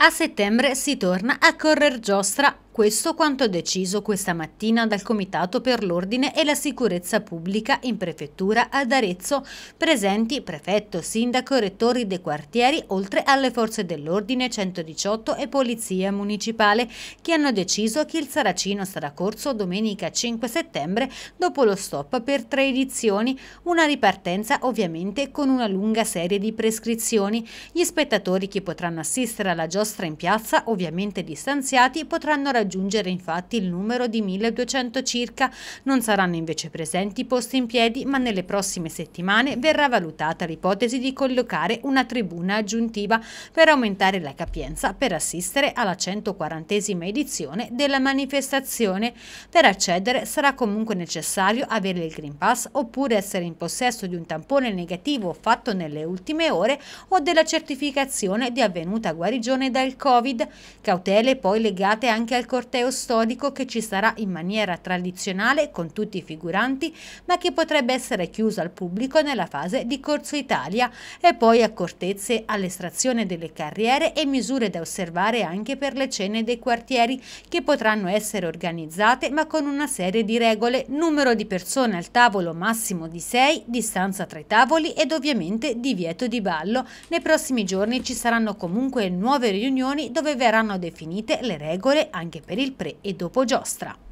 A settembre si torna a correr giostra questo quanto deciso questa mattina dal Comitato per l'Ordine e la Sicurezza Pubblica in Prefettura ad Arezzo, presenti prefetto, sindaco rettori dei quartieri, oltre alle forze dell'Ordine 118 e Polizia Municipale, che hanno deciso che il Saracino sarà corso domenica 5 settembre dopo lo stop per tre edizioni, una ripartenza ovviamente con una lunga serie di prescrizioni. Gli spettatori che potranno assistere alla giostra in piazza, ovviamente distanziati, potranno raggiungere raggiungere infatti il numero di 1200 circa. Non saranno invece presenti posti in piedi, ma nelle prossime settimane verrà valutata l'ipotesi di collocare una tribuna aggiuntiva per aumentare la capienza per assistere alla 140esima edizione della manifestazione. Per accedere sarà comunque necessario avere il Green Pass oppure essere in possesso di un tampone negativo fatto nelle ultime ore o della certificazione di avvenuta guarigione dal Covid. Cautele poi legate anche al coronavirus corteo storico che ci sarà in maniera tradizionale con tutti i figuranti, ma che potrebbe essere chiuso al pubblico nella fase di Corso Italia e poi accortezze all'estrazione delle carriere e misure da osservare anche per le cene dei quartieri che potranno essere organizzate ma con una serie di regole, numero di persone al tavolo massimo di 6, distanza tra i tavoli ed ovviamente divieto di ballo. Nei prossimi giorni ci saranno comunque nuove riunioni dove verranno definite le regole anche anche per il pre e dopo giostra.